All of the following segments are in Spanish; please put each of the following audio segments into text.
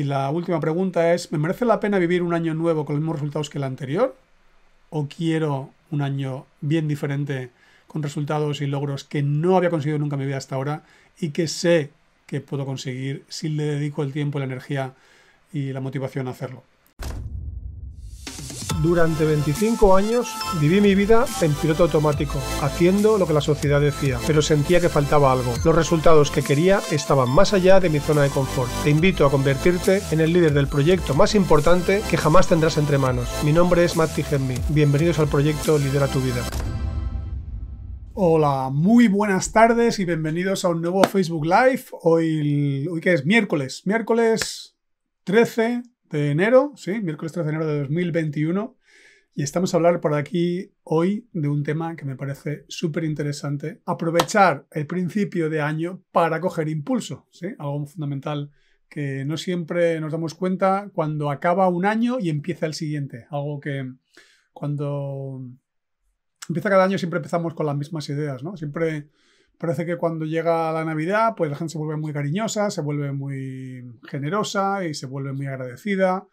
Y la última pregunta es, ¿me merece la pena vivir un año nuevo con los mismos resultados que el anterior? ¿O quiero un año bien diferente con resultados y logros que no había conseguido nunca en mi vida hasta ahora y que sé que puedo conseguir si le dedico el tiempo, la energía y la motivación a hacerlo? Durante 25 años viví mi vida en piloto automático, haciendo lo que la sociedad decía, pero sentía que faltaba algo. Los resultados que quería estaban más allá de mi zona de confort. Te invito a convertirte en el líder del proyecto más importante que jamás tendrás entre manos. Mi nombre es Matt Tigenmi. Bienvenidos al proyecto Lidera tu vida. Hola, muy buenas tardes y bienvenidos a un nuevo Facebook Live. Hoy, hoy que es miércoles, miércoles 13 de enero, sí, miércoles 13 de enero de 2021. Y estamos a hablar por aquí hoy de un tema que me parece súper interesante. Aprovechar el principio de año para coger impulso, ¿sí? algo fundamental que no siempre nos damos cuenta cuando acaba un año y empieza el siguiente. Algo que cuando empieza cada año siempre empezamos con las mismas ideas, ¿no? Siempre Parece que cuando llega la Navidad, pues la gente se vuelve muy cariñosa, se vuelve muy generosa y se vuelve muy agradecida.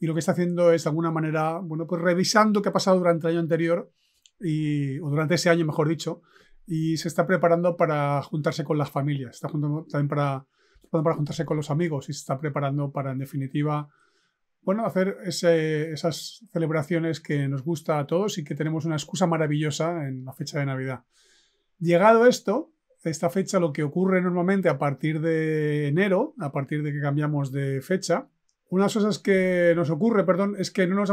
Y lo que está haciendo es, de alguna manera, bueno, pues revisando qué ha pasado durante el año anterior, y, o durante ese año, mejor dicho, y se está preparando para juntarse con las familias, está juntando también para, para juntarse con los amigos y se está preparando para, en definitiva, bueno, hacer esas celebraciones que nos gusta a todos y que tenemos una excusa maravillosa en la fecha de Navidad. Llegado esto, esta fecha lo que ocurre normalmente a partir de enero, a partir de que cambiamos de fecha, una de las cosas que nos ocurre, perdón, es que no nos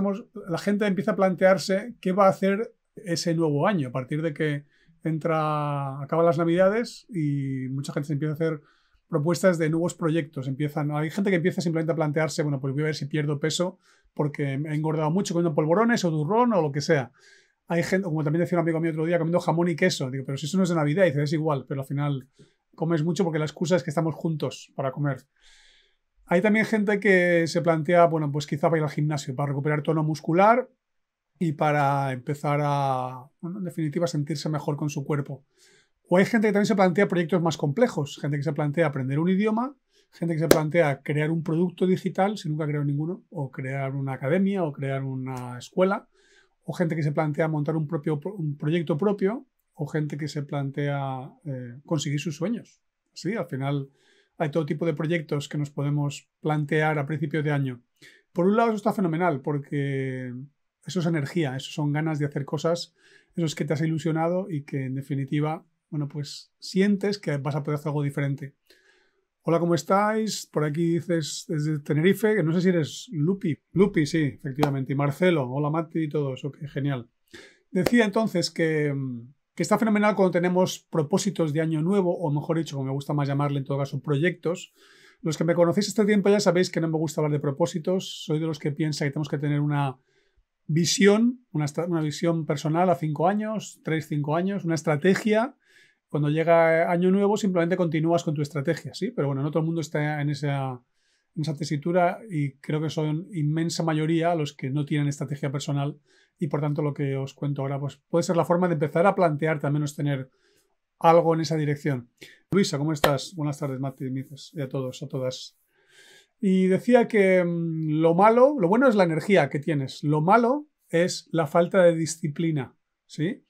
la gente empieza a plantearse qué va a hacer ese nuevo año, a partir de que entra, acaban las navidades y mucha gente empieza a hacer propuestas de nuevos proyectos. Empiezan, hay gente que empieza simplemente a plantearse, bueno, pues voy a ver si pierdo peso porque he engordado mucho comiendo polvorones o durrón o lo que sea hay gente, como también decía un amigo mío otro día, comiendo jamón y queso. Digo, pero si eso no es de Navidad, y dice, es igual, pero al final comes mucho porque la excusa es que estamos juntos para comer. Hay también gente que se plantea, bueno, pues quizá para ir al gimnasio, para recuperar tono muscular y para empezar a, en definitiva, sentirse mejor con su cuerpo. O hay gente que también se plantea proyectos más complejos, gente que se plantea aprender un idioma, gente que se plantea crear un producto digital, si nunca creado ninguno, o crear una academia, o crear una escuela o gente que se plantea montar un, propio, proyecto propio, o gente que se plantea eh, conseguir sus sueños. Sí, al final hay todo tipo de proyectos que nos podemos plantear a principios de año. Por un lado, eso está fenomenal, porque eso es energía, eso son ganas de hacer cosas, eso es que te has ilusionado y que en definitiva, bueno, pues sientes que vas a poder hacer algo diferente. Hola, ¿cómo estáis? Por aquí dices desde Tenerife, que no sé si eres Lupi. Lupi, sí, efectivamente. Y Marcelo, hola Mati y todos. Ok, genial. Decía entonces que, mm, que está fenomenal cuando tenemos propósitos de año nuevo, o mejor dicho, como me gusta más llamarle en todo caso, proyectos. Los que me conocéis este tiempo ya sabéis que no me gusta hablar de propósitos. Soy de los que piensa que tenemos que tener una visión, una, una visión personal a cinco años, tres, cinco años, una estrategia cuando llega año nuevo simplemente continúas con tu estrategia, ¿sí? Pero bueno, no todo el mundo está en esa, en esa tesitura y creo que son inmensa mayoría los que no tienen estrategia personal y por tanto lo que os cuento ahora pues puede ser la forma de empezar a plantear al menos tener algo en esa dirección. Luisa, ¿cómo estás? Buenas tardes, Mati, Mices, y a todos, a todas. Y decía que mm, lo malo, lo bueno es la energía que tienes, lo malo es la falta de disciplina, ¿sí?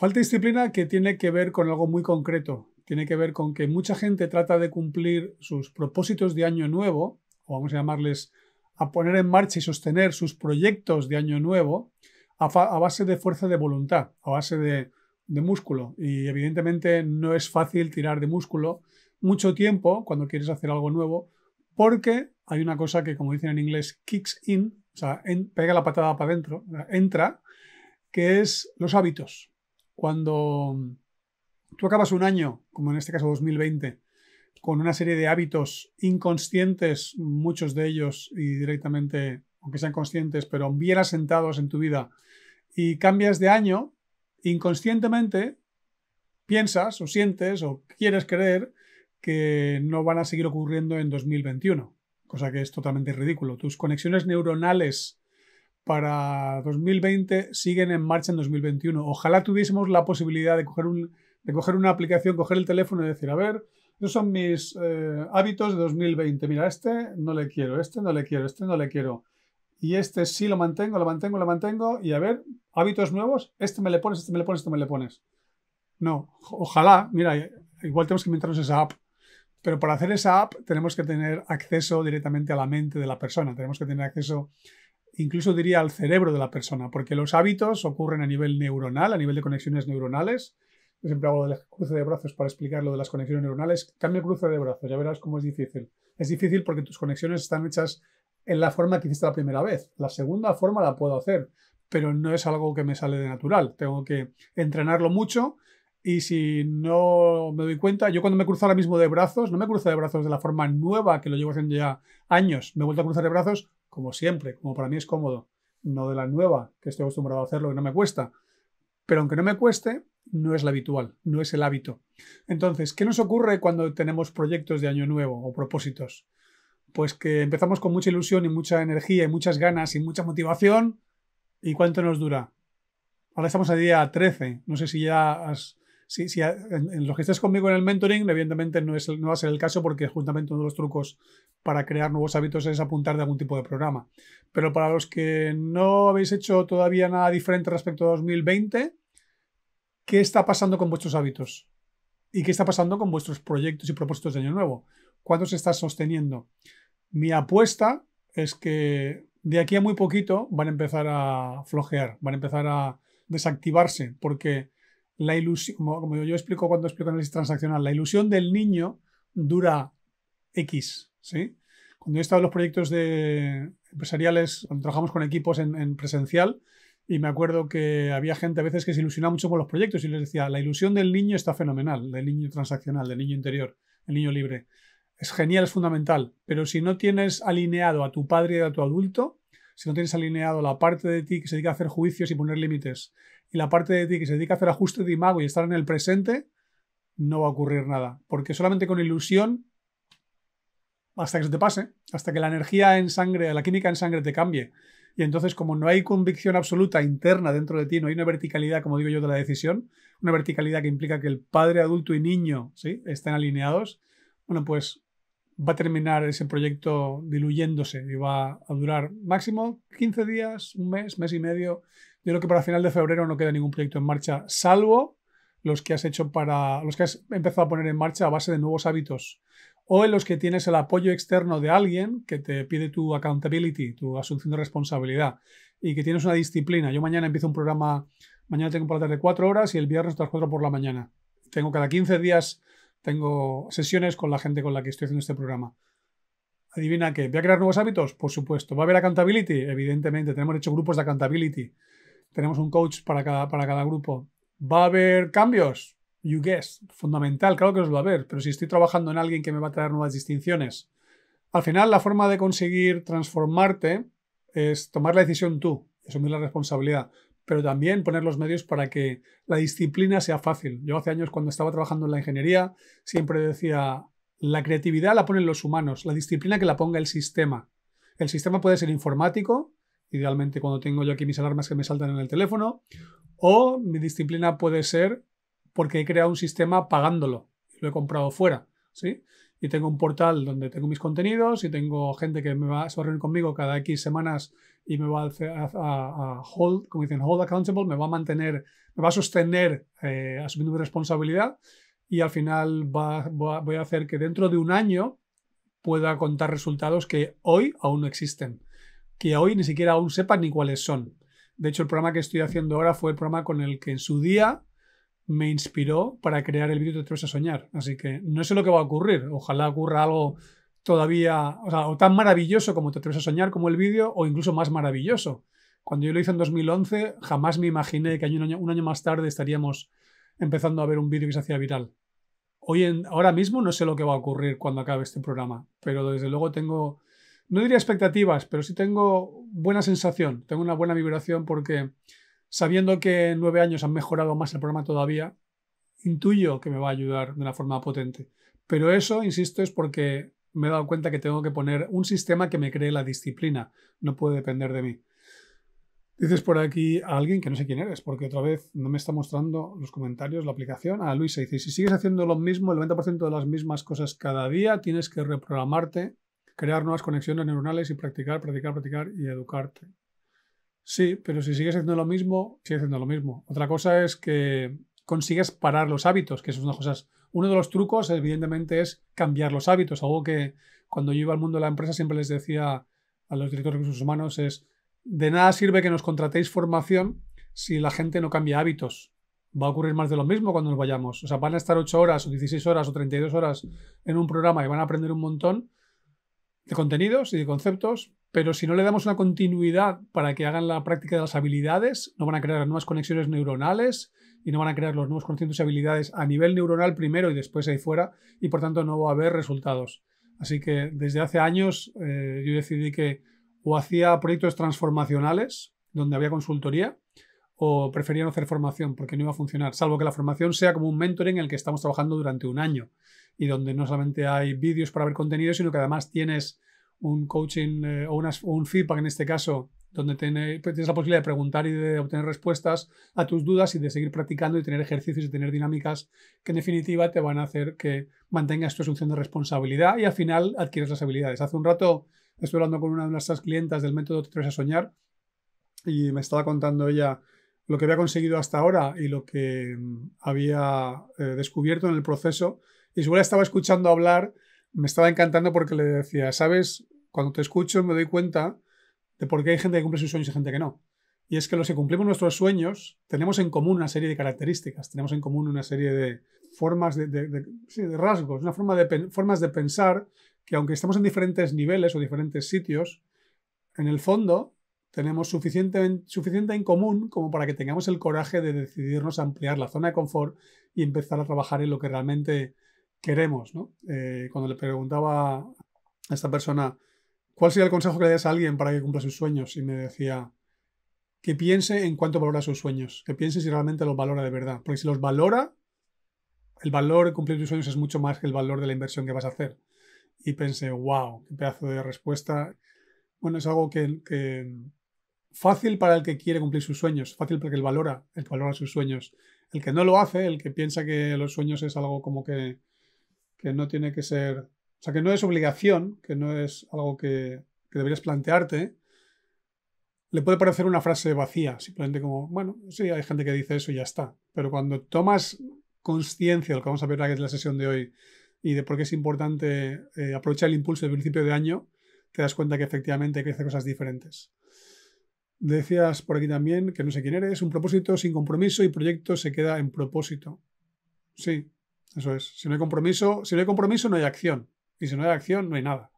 Falta disciplina que tiene que ver con algo muy concreto. Tiene que ver con que mucha gente trata de cumplir sus propósitos de año nuevo, o vamos a llamarles a poner en marcha y sostener sus proyectos de año nuevo a, base de fuerza de voluntad, a base de, músculo. Y evidentemente no es fácil tirar de músculo mucho tiempo cuando quieres hacer algo nuevo, porque hay una cosa que, como dicen en inglés, kicks in, o sea, pega la patada para adentro, entra, que es los hábitos. Cuando mm, tú acabas un año, como en este caso 2020, con una serie de hábitos inconscientes, muchos de ellos y directamente, aunque sean conscientes, pero bien asentados en tu vida, y cambias de año, inconscientemente piensas o sientes o quieres creer que no van a seguir ocurriendo en 2021, cosa que es totalmente ridículo. Tus conexiones neuronales para 2020 siguen en marcha en 2021. Ojalá tuviésemos la posibilidad de coger, un, de coger una aplicación, coger el teléfono y decir, a ver, esos son mis eh, hábitos de 2020. Mira, este no le quiero, este no le quiero, este no le quiero. Y este sí lo mantengo, lo mantengo, lo mantengo. Y a ver, hábitos nuevos, este me le pones, este me le pones, este me le pones. No, ojalá, mira, igual tenemos que inventarnos esa app. Pero para hacer esa app tenemos que tener acceso directamente a la mente de la persona, tenemos que tener acceso incluso diría al cerebro de la persona, porque los hábitos ocurren a nivel neuronal, a nivel de conexiones neuronales. Yo siempre hago el cruce de brazos para explicar lo de las conexiones neuronales. Cambia el cruce de brazos, ya verás cómo es difícil. Es difícil porque tus conexiones están hechas en la forma que hiciste la primera vez. La segunda forma la puedo hacer, pero no es algo que me sale de natural. Tengo que entrenarlo mucho y si no me doy cuenta, yo cuando me cruzo ahora mismo de brazos, no me cruzo de brazos de la forma nueva que lo llevo haciendo ya años, me he vuelto a cruzar de brazos como siempre, como para mí es cómodo, no de la nueva, que estoy acostumbrado a hacerlo, que no me cuesta. Pero aunque no me cueste, no es la habitual, no es el hábito. Entonces, ¿qué nos ocurre cuando tenemos proyectos de año nuevo o propósitos? Pues que empezamos con mucha ilusión y mucha energía y muchas ganas y mucha motivación. ¿Y cuánto nos dura? Ahora estamos a día 13. No sé si ya has si, en, los que estés conmigo en el mentoring, evidentemente no, es, no va a ser el caso porque justamente uno de los trucos para crear nuevos hábitos es apuntar de algún tipo de programa. Pero para los que no habéis hecho todavía nada diferente respecto a 2020, ¿qué está pasando con vuestros hábitos? ¿Y qué está pasando con vuestros proyectos y propósitos de año nuevo? ¿Cuánto se está sosteniendo? Mi apuesta es que de aquí a muy poquito van a empezar a flojear, van a empezar a desactivarse, porque la ilusión, como, yo explico cuando explico análisis transaccional, la ilusión del niño dura X, ¿sí? Cuando he estado en los proyectos de empresariales, cuando trabajamos con equipos en, presencial, y me acuerdo que había gente a veces que se ilusionaba mucho con los proyectos y les decía, la ilusión del niño está fenomenal, del niño transaccional, del niño interior, el niño libre. Es genial, es fundamental, pero si no tienes alineado a tu padre y a tu adulto, si no tienes alineado la parte de ti que se dedica a hacer juicios y poner límites y la parte de ti que se dedica a hacer ajustes de mago y estar en el presente, no va a ocurrir nada. Porque solamente con ilusión, hasta que se te pase, hasta que la energía en sangre, la química en sangre te cambie. Y entonces, como no hay convicción absoluta interna dentro de ti, no hay una verticalidad, como digo yo, de la decisión, una verticalidad que implica que el padre, adulto y niño ¿sí? estén alineados, bueno, pues va a terminar ese proyecto diluyéndose y va a durar máximo 15 días, un mes, mes y medio. Yo creo que para final de febrero no queda ningún proyecto en marcha, salvo los que has hecho para los que has empezado a poner en marcha a base de nuevos hábitos o en los que tienes el apoyo externo de alguien que te pide tu accountability, tu asunción de responsabilidad y que tienes una disciplina. Yo mañana empiezo un programa, mañana tengo un la de cuatro horas y el viernes otras cuatro por la mañana. Tengo cada 15 días tengo sesiones con la gente con la que estoy haciendo este programa. Adivina qué, ¿voy a crear nuevos hábitos? Por supuesto. ¿Va a haber accountability? Evidentemente, tenemos hecho grupos de accountability. Tenemos un coach para cada, para cada grupo. ¿Va a haber cambios? You guess, fundamental, claro que los va a haber, pero si estoy trabajando en alguien que me va a traer nuevas distinciones, al final la forma de conseguir transformarte es tomar la decisión tú, asumir la responsabilidad pero también poner los medios para que la disciplina sea fácil. Yo hace años cuando estaba trabajando en la ingeniería siempre decía, la creatividad la ponen los humanos, la disciplina que la ponga el sistema. El sistema puede ser informático, idealmente cuando tengo yo aquí mis alarmas que me saltan en el teléfono, o mi disciplina puede ser porque he creado un sistema pagándolo, lo he comprado fuera, ¿sí? y tengo un portal donde tengo mis contenidos y tengo gente que me va, a reunir conmigo cada X semanas y me va a, hold, como dicen, hold accountable, me va a mantener, me va a sostener eh, asumiendo mi responsabilidad y al final va, voy a hacer que dentro de un año pueda contar resultados que hoy aún no existen, que hoy ni siquiera aún sepan ni cuáles son. De hecho, el programa que estoy haciendo ahora fue el programa con el que en su día me inspiró para crear el vídeo Te atreves a soñar. Así que no sé lo que va a ocurrir. Ojalá ocurra algo todavía, o, tan maravilloso como Te atreves a soñar como el vídeo, o incluso más maravilloso. Cuando yo lo hice en 2011, jamás me imaginé que un año, un año más tarde estaríamos empezando a ver un vídeo que se hacía viral. Hoy en, ahora mismo no sé lo que va a ocurrir cuando acabe este programa, pero desde luego tengo, no diría expectativas, pero sí tengo buena sensación, tengo una buena vibración porque Sabiendo que en nueve años han mejorado más el programa todavía, intuyo que me va a ayudar de una forma potente. Pero eso, insisto, es porque me he dado cuenta que tengo que poner un sistema que me cree la disciplina. No puede depender de mí. Dices por aquí a alguien que no sé quién eres, porque otra vez no me está mostrando los comentarios, la aplicación. A ah, Luis. Luisa dice, si sigues haciendo lo mismo, el 90% de las mismas cosas cada día, tienes que reprogramarte, crear nuevas conexiones neuronales y practicar, practicar, practicar y educarte. Sí, pero si sigues haciendo lo mismo, sigues haciendo lo mismo. Otra cosa es que consigues parar los hábitos, que eso es una cosa. Uno de los trucos, evidentemente, es cambiar los hábitos. Algo que cuando yo iba al mundo de la empresa siempre les decía a los directores de recursos humanos es, de nada sirve que nos contratéis formación si la gente no cambia hábitos. Va a ocurrir más de lo mismo cuando nos vayamos. O sea, van a estar 8 horas o 16 horas o 32 horas en un programa y van a aprender un montón de contenidos y de conceptos, pero si no le damos una continuidad para que hagan la práctica de las habilidades, no van a crear nuevas conexiones neuronales y no van a crear los nuevos conocimientos y habilidades a nivel neuronal primero y después ahí fuera, y por tanto no va a haber resultados. Así que desde hace años eh, yo decidí que o hacía proyectos transformacionales, donde había consultoría, o prefería no hacer formación porque no iba a funcionar, salvo que la formación sea como un mentoring en el que estamos trabajando durante un año y donde no solamente hay vídeos para ver contenido, sino que además tienes un coaching eh, o, un feedback en este caso, donde pues, tienes la posibilidad de preguntar y de obtener respuestas a tus dudas y de seguir practicando y tener ejercicios y tener dinámicas que en definitiva te van a hacer que mantengas tu asunción de responsabilidad y al final adquieres las habilidades. Hace un rato estuve hablando con una de nuestras clientas del método Te a soñar y me estaba contando ella lo que había conseguido hasta ahora y lo que mm, había eh, descubierto en el proceso. Y seguro estaba escuchando hablar me estaba encantando porque le decía, ¿sabes? Cuando te escucho me doy cuenta de por qué hay gente que cumple sus sueños y gente que no. Y es que los que cumplimos nuestros sueños tenemos en común una serie de características, tenemos en común una serie de formas de, rasgos, una forma de formas de pensar que aunque estamos en diferentes niveles o diferentes sitios, en el fondo tenemos suficiente, suficiente en común como para que tengamos el coraje de decidirnos a ampliar la zona de confort y empezar a trabajar en lo que realmente queremos, ¿no? Eh, cuando le preguntaba a esta persona, ¿cuál sería el consejo que le das a alguien para que cumpla sus sueños? Y me decía, que piense en cuánto valora sus sueños, que piense si realmente los valora de verdad, porque si los valora, el valor de cumplir tus sueños es mucho más que el valor de la inversión que vas a hacer. Y pensé, wow, qué pedazo de respuesta. Bueno, es algo que, fácil para el que quiere cumplir sus sueños, fácil para el valora, el que valora sus sueños. El que no lo hace, el que piensa que los sueños es algo como que que no tiene que ser, o sea, que no es obligación, que no es algo que, deberías plantearte, le puede parecer una frase vacía, simplemente como, bueno, sí, hay gente que dice eso y ya está. Pero cuando tomas conciencia de lo que vamos a ver es la sesión de hoy y de por qué es importante eh, aprovechar el impulso del principio de año, te das cuenta que efectivamente hay que hacer cosas diferentes. Decías por aquí también que no sé quién eres, un propósito sin compromiso y proyecto se queda en propósito. Sí, eso es. Si no hay compromiso, si no hay compromiso, no hay acción. Y si no hay acción, no hay nada.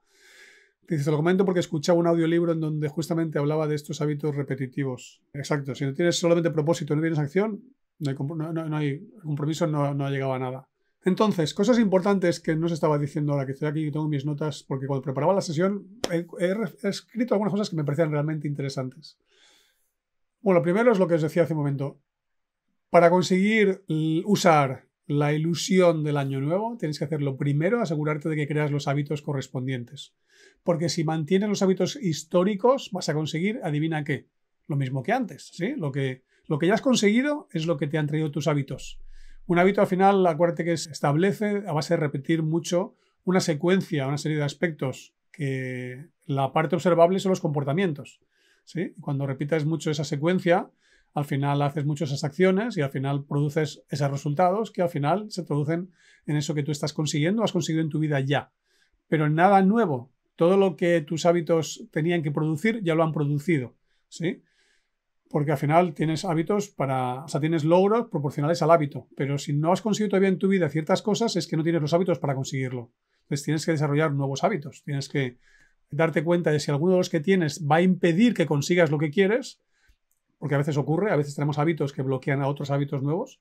dices te lo comento porque escuchaba un audiolibro en donde justamente hablaba de estos hábitos repetitivos. Exacto. Si no tienes solamente propósito, no tienes acción, no hay, compromiso, no, ha llegado a nada. Entonces, cosas importantes que no se estaba diciendo ahora que estoy aquí, y tengo mis notas, porque cuando preparaba la sesión he, escrito algunas cosas que me parecían realmente interesantes. Bueno, primero es lo que os decía hace un momento. Para conseguir usar la ilusión del año nuevo, tienes que hacerlo primero, asegurarte de que creas los hábitos correspondientes. Porque si mantienes los hábitos históricos, vas a conseguir, adivina qué, lo mismo que antes, ¿sí? Lo que, lo que ya has conseguido es lo que te han traído tus hábitos. Un hábito al final, acuérdate que se establece a base de repetir mucho una secuencia, una serie de aspectos que la parte observable son los comportamientos. ¿sí? Cuando repitas mucho esa secuencia, al final haces muchas esas acciones y al final produces esos resultados que al final se producen en eso que tú estás consiguiendo, has conseguido en tu vida ya. Pero nada nuevo, todo lo que tus hábitos tenían que producir ya lo han producido, ¿sí? Porque al final tienes hábitos para, o sea, tienes logros proporcionales al hábito, pero si no has conseguido todavía en tu vida ciertas cosas es que no tienes los hábitos para conseguirlo. Entonces tienes que desarrollar nuevos hábitos, tienes que darte cuenta de si alguno de los que tienes va a impedir que consigas lo que quieres, porque a veces ocurre, a veces tenemos hábitos que bloquean a otros hábitos nuevos,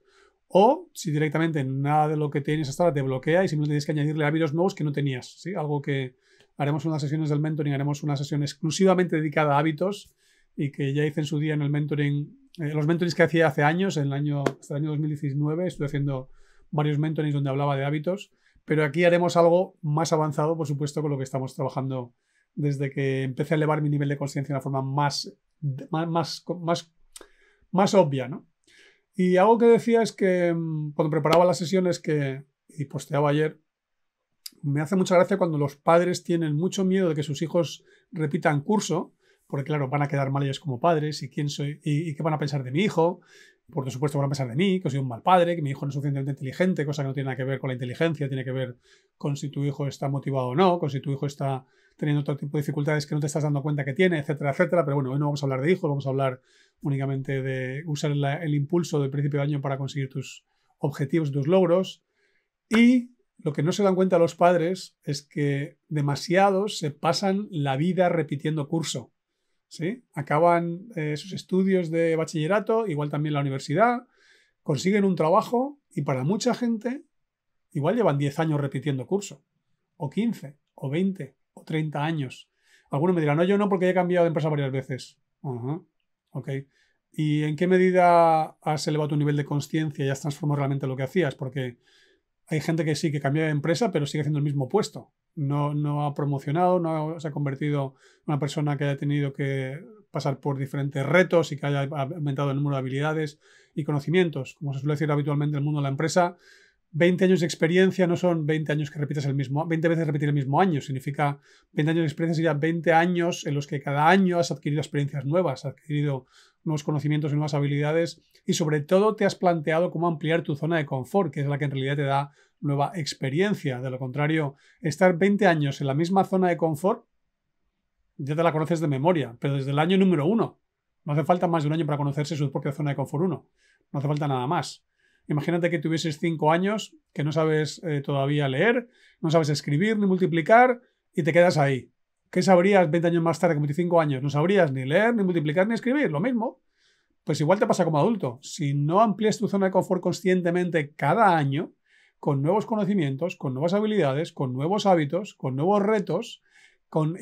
o si directamente nada de lo que tienes hasta ahora te bloquea y simplemente tienes que añadirle hábitos nuevos que no tenías, Algo que haremos en unas sesiones del mentoring, haremos una sesión exclusivamente dedicada a hábitos y que ya hice en su día en el mentoring, eh, los mentorings que hacía hace años, en el año, hasta el año 2019, estuve haciendo varios mentorings donde hablaba de hábitos, pero aquí haremos algo más avanzado, por supuesto, con lo que estamos trabajando desde que empecé a elevar mi nivel de conciencia de una forma más más, más, más obvia, Y algo que decía es que mm, cuando preparaba las sesiones que, y posteaba ayer, me hace mucha gracia cuando los padres tienen mucho miedo de que sus hijos repitan curso, porque claro, van a quedar mal ellos como padres y quién soy y, y qué van a pensar de mi hijo. Por supuesto van a pensar de mí, que soy un mal padre, que mi hijo no es suficientemente inteligente, cosa que no tiene nada que ver con la inteligencia, tiene que ver con si tu hijo está motivado o no, con si tu hijo está teniendo otro tipo de dificultades que no te estás dando cuenta que tiene, etcétera, etcétera. Pero bueno, hoy no vamos a hablar de hijos, vamos a hablar únicamente de usar el impulso del principio de año para conseguir tus objetivos, tus logros. Y lo que no se dan cuenta los padres es que demasiados se pasan la vida repitiendo curso. ¿sí? Acaban eh, sus estudios de bachillerato, igual también la universidad, consiguen un trabajo y para mucha gente igual llevan 10 años repitiendo curso, o 15, o 20, 30 años. Algunos me dirán, no, yo no, porque he cambiado de empresa varias veces. ¿Y en qué medida has elevado tu nivel de conciencia y has transformado realmente lo que hacías? Porque hay gente que sí, que cambia de empresa, pero sigue haciendo el mismo puesto. No, no ha promocionado, no se ha convertido en una persona que haya tenido que pasar por diferentes retos y que haya aumentado el número de habilidades y conocimientos. Como se suele decir habitualmente en el mundo de la empresa, 20 años de experiencia no son 20 años que repites el mismo, 20 veces repetir el mismo año, significa 20 años de experiencia sería 20 años en los que cada año has adquirido experiencias nuevas, has adquirido nuevos conocimientos y nuevas habilidades y sobre todo te has planteado cómo ampliar tu zona de confort, que es la que en realidad te da nueva experiencia. De lo contrario, estar 20 años en la misma zona de confort ya te la conoces de memoria, pero desde el año número uno. No hace falta más de un año para conocerse su propia zona de confort uno. No hace falta nada más. Imagínate que tuvieses cinco años, que no sabes eh, todavía leer, no sabes escribir ni multiplicar y te quedas ahí. ¿Qué sabrías 20 años más tarde que 25 años? No sabrías ni leer, ni multiplicar, ni escribir, lo mismo. Pues igual te pasa como adulto. Si no amplías tu zona de confort conscientemente cada año, con nuevos conocimientos, con nuevas habilidades, con nuevos hábitos, con nuevos retos, con,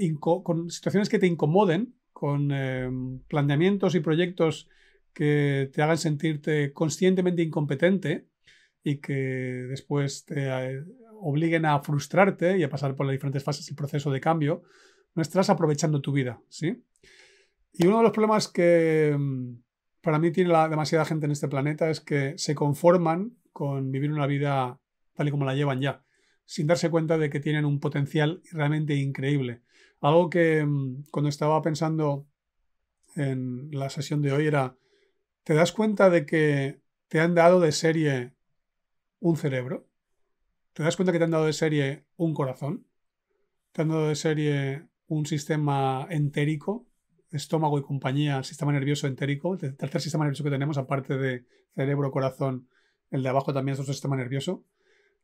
situaciones que te incomoden, con eh, planteamientos y proyectos que te hagan sentirte conscientemente incompetente y que después te eh, obliguen a frustrarte y a pasar por las diferentes fases del proceso de cambio, no estás aprovechando tu vida, ¿sí? Y uno de los problemas que mm, para mí tiene la demasiada gente en este planeta es que se conforman con vivir una vida tal y como la llevan ya, sin darse cuenta de que tienen un potencial realmente increíble. Algo que mm, cuando estaba pensando en la sesión de hoy era ¿Te das cuenta de que te han dado de serie un cerebro? ¿Te das cuenta que te han dado de serie un corazón? ¿Te han dado de serie un sistema entérico, estómago y compañía, sistema nervioso entérico? El tercer sistema nervioso que tenemos, aparte de cerebro, corazón, el de abajo también es otro sistema nervioso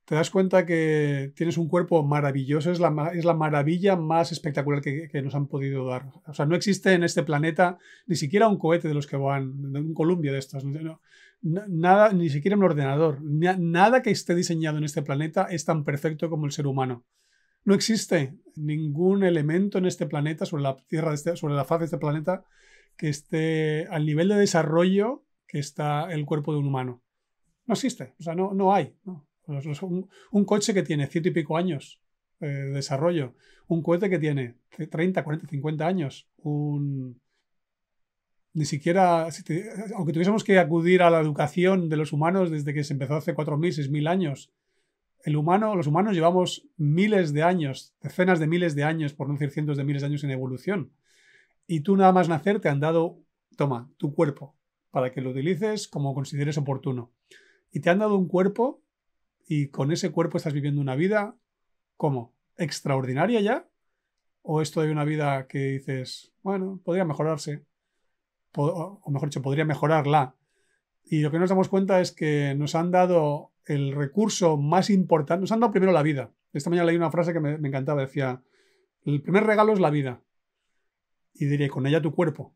te das cuenta que tienes un cuerpo maravilloso, es la, es la maravilla más espectacular que, nos han podido dar. O sea, no existe en este planeta ni siquiera un cohete de los que van, un columbio de estos, nada, ni siquiera un ordenador, nada que esté diseñado en este planeta es tan perfecto como el ser humano. No existe ningún elemento en este planeta, sobre la Tierra, este, sobre la faz de este planeta, que esté al nivel de desarrollo que está el cuerpo de un humano. No existe, o sea, no, no hay. Pues un, coche que tiene ciento y pico años eh, de desarrollo, un cohete que tiene 30, 40, 50 años, un... Ni siquiera, aunque tuviésemos que acudir a la educación de los humanos desde que se empezó hace 4.000, 6.000 años, el humano, los humanos llevamos miles de años, decenas de miles de años, por no decir cientos de miles de años en evolución. Y tú nada más nacer te han dado, toma, tu cuerpo, para que lo utilices como consideres oportuno. Y te han dado un cuerpo y con ese cuerpo estás viviendo una vida, ¿cómo? ¿Extraordinaria ya? ¿O esto de una vida que dices, bueno, podría mejorarse? o mejor dicho, podría mejorarla. Y lo que nos damos cuenta es que nos han dado el recurso más importante, nos han dado primero la vida. Esta mañana leí una frase que me, me encantaba, decía, el primer regalo es la vida. Y diría, con ella tu cuerpo.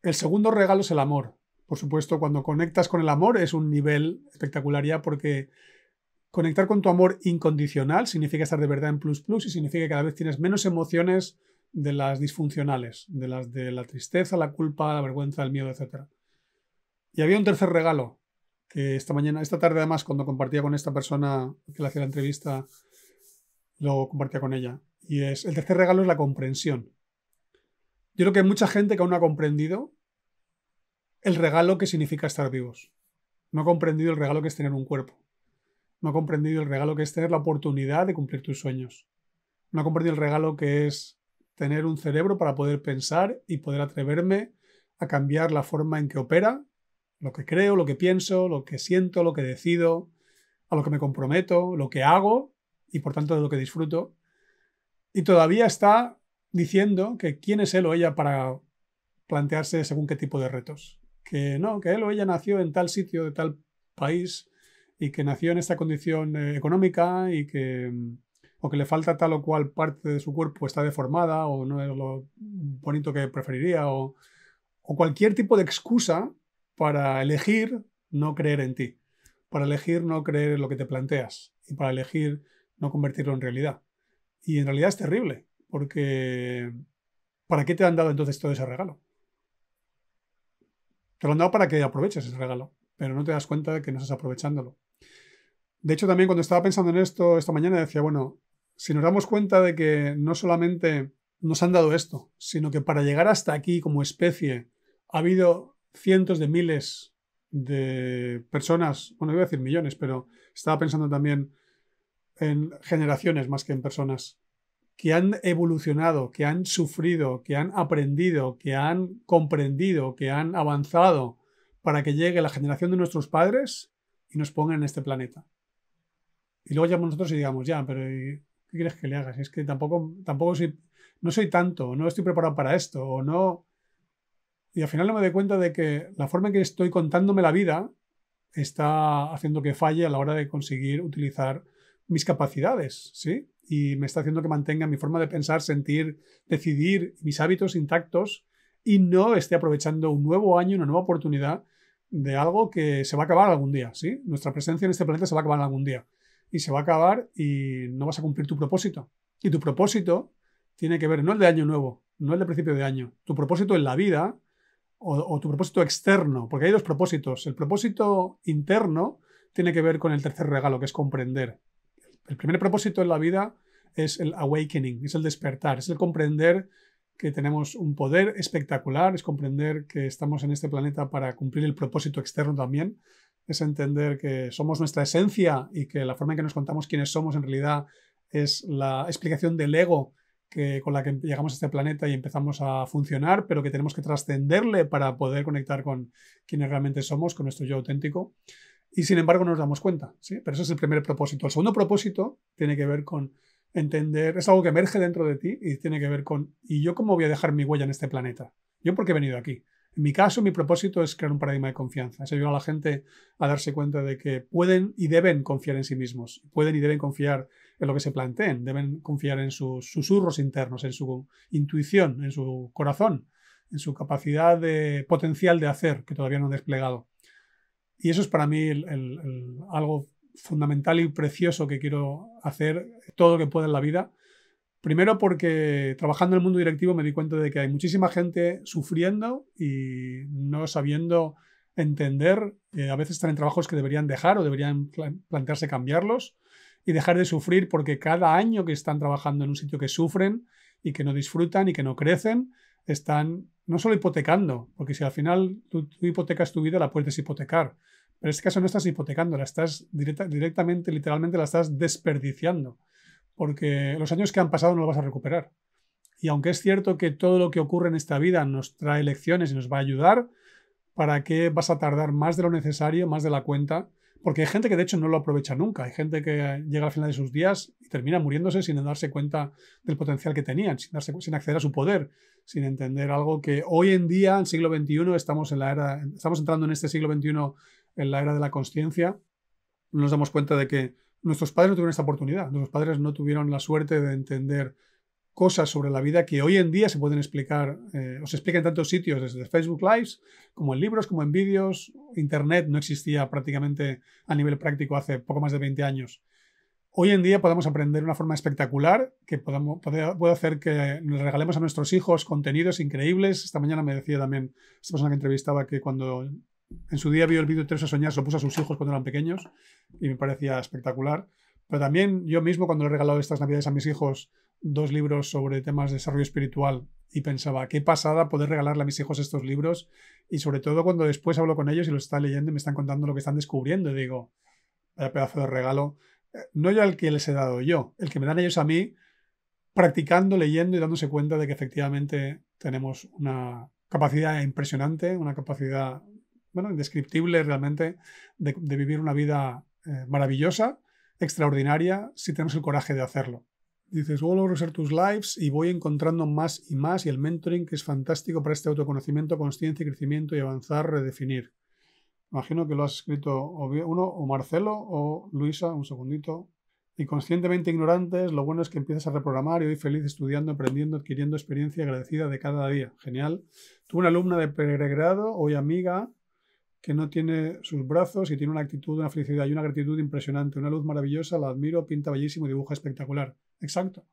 El segundo regalo es el amor. Por supuesto, cuando conectas con el amor es un nivel espectacular ya porque Conectar con tu amor incondicional significa estar de verdad en plus plus y significa que cada vez tienes menos emociones de las disfuncionales, de las de la tristeza, la culpa, la vergüenza, el miedo, etc. Y había un tercer regalo que esta mañana, esta tarde además, cuando compartía con esta persona que le hacía la entrevista, lo compartía con ella. Y es, el tercer regalo es la comprensión. Yo creo que hay mucha gente que aún no ha comprendido el regalo que significa estar vivos. No ha comprendido el regalo que es tener un cuerpo. No ha comprendido el regalo que es tener la oportunidad de cumplir tus sueños. No ha comprendido el regalo que es tener un cerebro para poder pensar y poder atreverme a cambiar la forma en que opera, lo que creo, lo que pienso, lo que siento, lo que decido, a lo que me comprometo, lo que hago y por tanto de lo que disfruto. Y todavía está diciendo que quién es él o ella para plantearse según qué tipo de retos. Que no, que él o ella nació en tal sitio, de tal país, y que nació en esta condición eh, económica y que mm, o que le falta tal o cual parte de su cuerpo está deformada o no es lo bonito que preferiría o, o cualquier tipo de excusa para elegir no creer en ti, para elegir no creer en lo que te planteas y para elegir no convertirlo en realidad. Y en realidad es terrible, porque ¿para qué te han dado entonces todo ese regalo? Te lo han dado para que aproveches ese regalo, pero no te das cuenta de que no estás aprovechándolo. De hecho, también cuando estaba pensando en esto esta mañana, decía, bueno, si nos damos cuenta de que no solamente nos han dado esto, sino que para llegar hasta aquí como especie ha habido cientos de miles de personas, bueno, iba a decir millones, pero estaba pensando también en generaciones más que en personas, que han evolucionado, que han sufrido, que han aprendido, que han comprendido, que han avanzado para que llegue la generación de nuestros padres y nos pongan en este planeta. Y luego llamamos nosotros y digamos, ya, pero ¿qué quieres que le hagas? Es que tampoco, tampoco soy, no soy tanto, no estoy preparado para esto, o no. Y al final no me doy cuenta de que la forma en que estoy contándome la vida está haciendo que falle a la hora de conseguir utilizar mis capacidades, ¿sí? Y me está haciendo que mantenga mi forma de pensar, sentir, decidir, mis hábitos intactos y no esté aprovechando un nuevo año, una nueva oportunidad de algo que se va a acabar algún día, ¿sí? Nuestra presencia en este planeta se va a acabar algún día y se va a acabar y no vas a cumplir tu propósito. Y tu propósito tiene que ver, no el de año nuevo, no el de principio de año, tu propósito en la vida o, tu propósito externo, porque hay dos propósitos. El propósito interno tiene que ver con el tercer regalo, que es comprender. El primer propósito en la vida es el awakening, es el despertar, es el comprender que tenemos un poder espectacular, es comprender que estamos en este planeta para cumplir el propósito externo también, es entender que somos nuestra esencia y que la forma en que nos contamos quiénes somos en realidad es la explicación del ego que, con la que llegamos a este planeta y empezamos a funcionar, pero que tenemos que trascenderle para poder conectar con quienes realmente somos, con nuestro yo auténtico. Y sin embargo nos damos cuenta, ¿sí? Pero ese es el primer propósito. El segundo propósito tiene que ver con entender, es algo que emerge dentro de ti y tiene que ver con, ¿y yo cómo voy a dejar mi huella en este planeta? ¿Yo por qué he venido aquí? En mi caso, mi propósito es crear un paradigma de confianza, es ayudar a la gente a darse cuenta de que pueden y deben confiar en sí mismos, pueden y deben confiar en lo que se planteen, deben confiar en sus susurros internos, en su intuición, en su corazón, en su capacidad de, potencial de hacer que todavía no han desplegado. Y eso es para mí algo fundamental y precioso que quiero hacer todo lo que pueda en la vida. Primero porque trabajando en el mundo directivo me di cuenta de que hay muchísima gente sufriendo y no sabiendo entender, eh, a veces están en trabajos que deberían dejar o deberían plantearse cambiarlos y dejar de sufrir porque cada año que están trabajando en un sitio que sufren y que no disfrutan y que no crecen, están no solo hipotecando, porque si al final tú hipotecas tu vida, la puedes hipotecar pero en este caso no estás hipotecando, la estás directamente, literalmente la estás desperdiciando, porque los años que han pasado no los vas a recuperar. Y aunque es cierto que todo lo que ocurre en esta vida nos trae lecciones y nos va a ayudar, ¿para qué vas a tardar más de lo necesario, más de la cuenta? Porque hay gente que de hecho no lo aprovecha nunca. Hay gente que llega al final de sus días y termina muriéndose sin darse cuenta del potencial que tenían, sin, acceder a su poder, sin entender algo que hoy en día, en el siglo XXI, estamos, en la era, estamos entrando en este siglo XXI en la era de la consciencia, nos damos cuenta de que nuestros padres no tuvieron esta oportunidad, nuestros padres no tuvieron la suerte de entender cosas sobre la vida que hoy en día se pueden explicar, eh, o se explica en tantos sitios, desde Facebook Lives, como en libros, como en vídeos. Internet no existía prácticamente a nivel práctico hace poco más de 20 años. Hoy en día podemos aprender de una forma espectacular que podamos, puede hacer que nos regalemos a nuestros hijos contenidos increíbles. Esta mañana me decía también esta persona que entrevistaba que cuando en su día vio el vídeo Tres a soñar, lo puso a sus hijos cuando eran pequeños y me parecía espectacular. Pero también yo mismo cuando le he regalado estas navidades a mis hijos dos libros sobre temas de desarrollo espiritual y pensaba, qué pasada poder regalarle a mis hijos estos libros y sobre todo cuando después hablo con ellos y los están leyendo y me están contando lo que están descubriendo y digo, vaya pedazo de regalo, eh, no yo al que les he dado yo, el que me dan ellos a mí practicando, leyendo y dándose cuenta de que efectivamente tenemos una capacidad impresionante, una capacidad bueno, indescriptible realmente de, vivir una vida eh, maravillosa, extraordinaria, si tenemos el coraje de hacerlo. Dices, vuelvo oh, a ser tus lives y voy encontrando más y más y el mentoring que es fantástico para este autoconocimiento, consciencia y crecimiento y avanzar, redefinir. Imagino que lo has escrito uno o Marcelo o Luisa, un segundito. inconscientemente ignorantes, lo bueno es que empiezas a reprogramar y hoy feliz estudiando, aprendiendo, adquiriendo experiencia agradecida de cada día. Genial. Tuve una alumna de pregrado, hoy amiga, que no tiene sus brazos y tiene una actitud, una felicidad y una gratitud impresionante, una luz maravillosa, la admiro, pinta bellísimo dibuja espectacular. Exacto.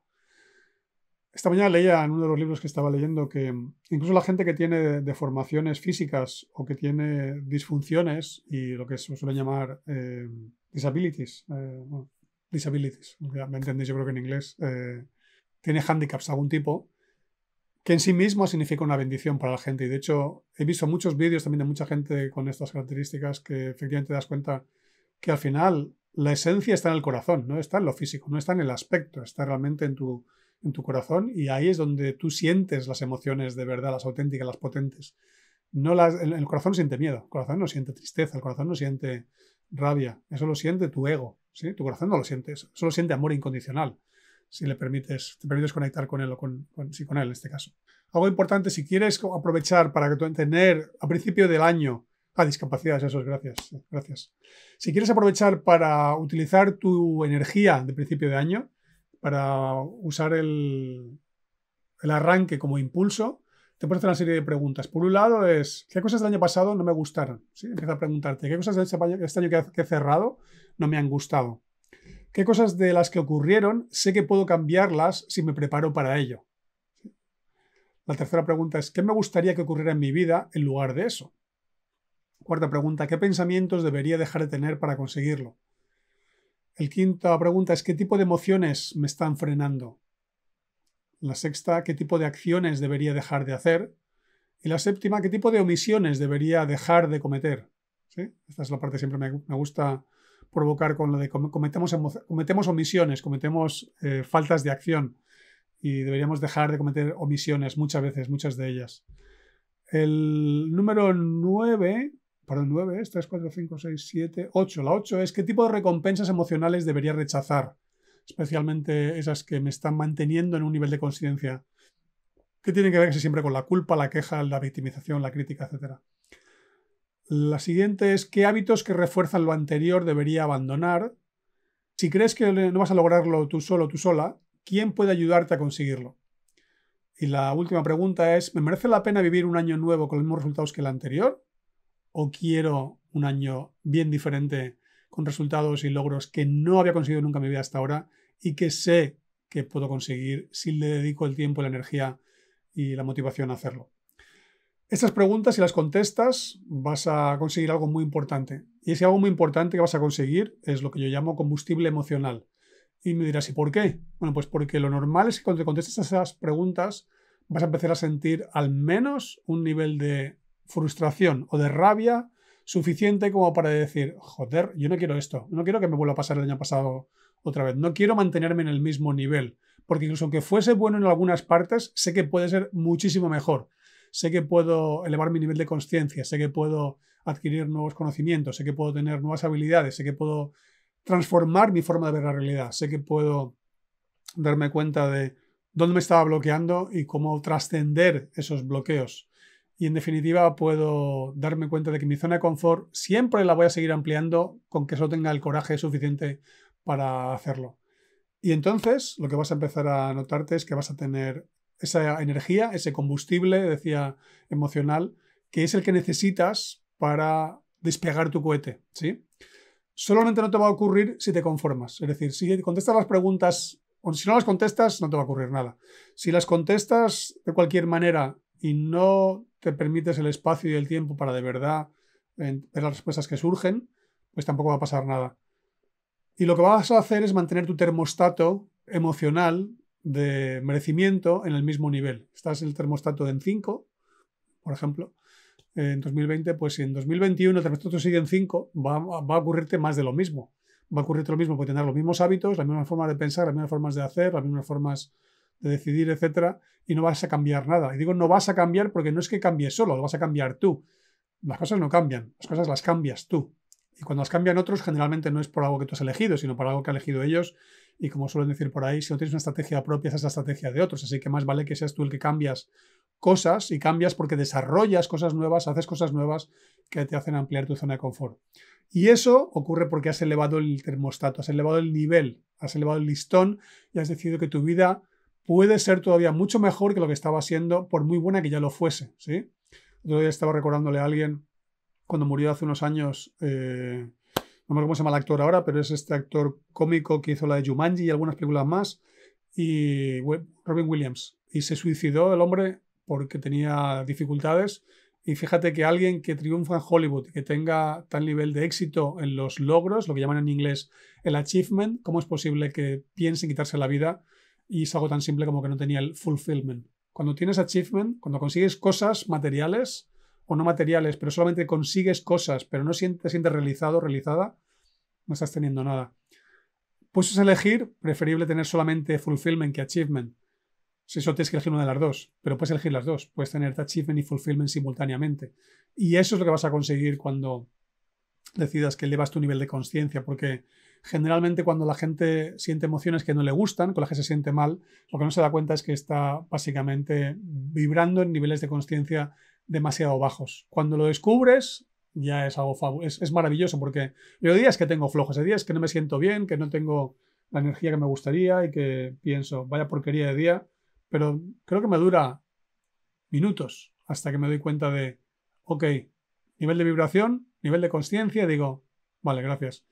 Esta mañana leía en uno de los libros que estaba leyendo que mm, incluso la gente que tiene deformaciones físicas o que tiene disfunciones y lo que se suele llamar eh, disabilities, eh, disabilities, me entendéis yo creo que en inglés, eh, tiene handicaps de algún tipo, que en sí mismo significa una bendición para la gente. Y de hecho, he visto muchos vídeos también de mucha gente con estas características que efectivamente te das cuenta que al final la esencia está en el corazón, no está en lo físico, no está en el aspecto, está realmente en tu, en tu corazón y ahí es donde tú sientes las emociones de verdad, las auténticas, las potentes. No las, el, corazón siente miedo, el corazón no siente tristeza, el corazón no siente rabia, eso lo siente tu ego, ¿sí? tu corazón no lo siente, solo eso lo siente amor incondicional si le permites, te permites conectar con él o con, él en este caso. Algo importante, si quieres aprovechar para tener a principio del año, ah, discapacidades, eso es, gracias, gracias. Si quieres aprovechar para utilizar tu energía de principio de año, para usar el, el arranque como impulso, te puedes hacer una serie de preguntas. Por un lado es, ¿qué cosas del año pasado no me gustaron? ¿Sí? Empieza a preguntarte, ¿qué cosas de este año este que he cerrado no me han gustado? qué cosas de las que ocurrieron sé que puedo cambiarlas si me preparo para ello. La tercera pregunta es, ¿qué me gustaría que ocurriera en mi vida en lugar de eso? Cuarta pregunta, ¿qué pensamientos debería dejar de tener para conseguirlo? El quinta pregunta es, ¿qué tipo de emociones me están frenando? La sexta, ¿qué tipo de acciones debería dejar de hacer? Y la séptima, ¿qué tipo de omisiones debería dejar de cometer? Esta es la parte que siempre me, me gusta provocar con lo de cometemos, cometemos omisiones, cometemos eh, faltas de acción y deberíamos dejar de cometer omisiones muchas veces, muchas de ellas. El número 9, perdón, 9 es 3, 4, 5, 6, 7, 8. La 8 es qué tipo de recompensas emocionales debería rechazar, especialmente esas que me están manteniendo en un nivel de conciencia que tiene que ver siempre con la culpa, la queja, la victimización, la crítica, etcétera. La siguiente es qué hábitos que refuerzan lo anterior debería abandonar. Si crees que no vas a lograrlo tú solo, tú sola, ¿quién puede ayudarte a conseguirlo? Y la última pregunta es, ¿me merece la pena vivir un año nuevo con los mismos resultados que el anterior? ¿O quiero un año bien diferente con resultados y logros que no había conseguido nunca en mi vida hasta ahora y que sé que puedo conseguir si le dedico el tiempo, la energía y la motivación a hacerlo? Estas preguntas, si las contestas, vas a conseguir algo muy importante. Y ese algo muy importante que vas a conseguir es lo que yo llamo combustible emocional. Y me dirás, ¿y por qué? Bueno, pues porque lo normal es que cuando te contestas esas preguntas vas a empezar a sentir al menos un nivel de frustración o de rabia suficiente como para decir, joder, yo no quiero esto, no quiero que me vuelva a pasar el año pasado otra vez, no quiero mantenerme en el mismo nivel, porque incluso aunque fuese bueno en algunas partes, sé que puede ser muchísimo mejor sé que puedo elevar mi nivel de conciencia, sé que puedo adquirir nuevos conocimientos, sé que puedo tener nuevas habilidades, sé que puedo transformar mi forma de ver la realidad, sé que puedo darme cuenta de dónde me estaba bloqueando y cómo trascender esos bloqueos. Y en definitiva puedo darme cuenta de que mi zona de confort siempre la voy a seguir ampliando con que solo tenga el coraje suficiente para hacerlo. Y entonces lo que vas a empezar a notarte es que vas a tener esa energía, ese combustible, decía emocional, que es el que necesitas para despegar tu cohete, ¿sí? Solamente no te va a ocurrir si te conformas. Es decir, si contestas las preguntas, o si no las contestas, no te va a ocurrir nada. Si las contestas de cualquier manera y no te permites el espacio y el tiempo para de verdad eh, ver las respuestas que surgen, pues tampoco va a pasar nada. Y lo que vas a hacer es mantener tu termostato emocional de merecimiento en el mismo nivel. Estás el termostato en 5, por ejemplo, eh, en 2020, pues si en 2021 el termostato sigue en 5, va, a ocurrirte más de lo mismo. Va a ocurrirte lo mismo, porque tendrás los mismos hábitos, las mismas formas de pensar, las mismas formas de hacer, las mismas formas de decidir, etcétera, y no vas a cambiar nada. Y digo, no vas a cambiar porque no es que cambie solo, lo vas a cambiar tú. Las cosas no cambian, las cosas las cambias tú. Y cuando las cambian otros, generalmente no es por algo que tú has elegido, sino por algo que han elegido ellos y como suelen decir por ahí, si no tienes una estrategia propia, esa es la estrategia de otros. Así que más vale que seas tú el que cambias cosas y cambias porque desarrollas cosas nuevas, haces cosas nuevas que te hacen ampliar tu zona de confort. Y eso ocurre porque has elevado el termostato, has elevado el nivel, has elevado el listón y has decidido que tu vida puede ser todavía mucho mejor que lo que estaba siendo, por muy buena que ya lo fuese. ¿sí? Yo estaba recordándole a alguien cuando murió hace unos años. Eh, no me acuerdo cómo se llama el actor ahora, pero es este actor cómico que hizo la de Jumanji y algunas películas más, y Robin Williams. Y se suicidó el hombre porque tenía dificultades. Y fíjate que alguien que triunfa en Hollywood, que tenga tal nivel de éxito en los logros, lo que llaman en inglés el achievement, ¿cómo es posible que piense en quitarse la vida? Y es algo tan simple como que no tenía el fulfillment. Cuando tienes achievement, cuando consigues cosas materiales, o no materiales, pero solamente consigues cosas, pero no te sientes realizado, realizada, no estás teniendo nada. puedes elegir, preferible tener solamente fulfillment que achievement. Si solo tienes que elegir una de las dos, pero puedes elegir las dos. Puedes tener achievement y fulfillment simultáneamente. Y eso es lo que vas a conseguir cuando decidas que elevas tu nivel de conciencia, porque generalmente cuando la gente siente emociones que no le gustan, con las que se siente mal, lo que no se da cuenta es que está básicamente vibrando en niveles de conciencia demasiado bajos. Cuando lo descubres, ya es algo es, es, maravilloso porque yo días que tengo flojos, hay días que no me siento bien, que no tengo la energía que me gustaría y que pienso, vaya porquería de día, pero creo que me dura minutos hasta que me doy cuenta de, ok, nivel de vibración, nivel de conciencia, digo, vale, gracias.